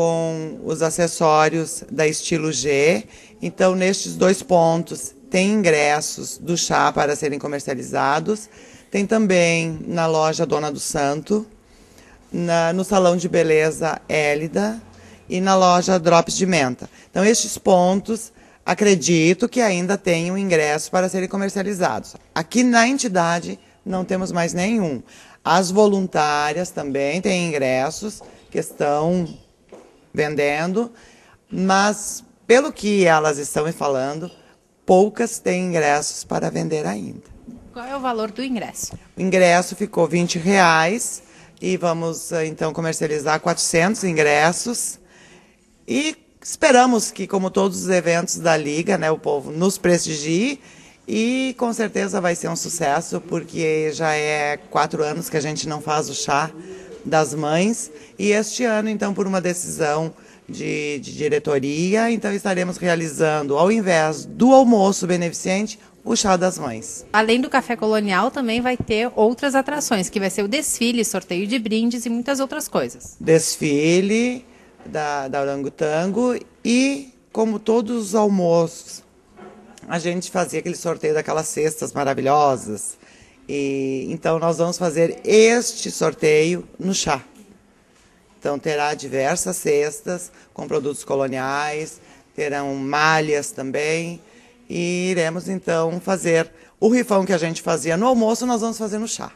com os acessórios da Estilo G. Então, nestes dois pontos, tem ingressos do chá para serem comercializados. Tem também na loja Dona do Santo, na, no salão de beleza Élida e na loja Drops de Menta. Então, estes pontos, acredito que ainda tenham ingressos para serem comercializados. Aqui na entidade, não temos mais nenhum. As voluntárias também têm ingressos que estão vendendo, mas pelo que elas estão me falando, poucas têm ingressos para vender ainda. Qual é o valor do ingresso? O ingresso ficou 20 reais e vamos eh, então comercializar 400 ingressos e esperamos que, como todos os eventos da Liga, né, o povo nos prestigie e com certeza vai ser um sucesso, porque já é quatro anos que a gente não faz o chá das mães. E este ano, então, por uma decisão de, de diretoria, então estaremos realizando, ao invés do almoço beneficente, o chá das mães. Além do café colonial, também vai ter outras atrações, que vai ser o desfile, sorteio de brindes e muitas outras coisas. Desfile da, da Orangotango e, como todos os almoços, a gente fazia aquele sorteio daquelas cestas maravilhosas e, então, nós vamos fazer este sorteio no chá. Então, terá diversas cestas com produtos coloniais, terão malhas também. E iremos, então, fazer o rifão que a gente fazia no almoço, nós vamos fazer no chá.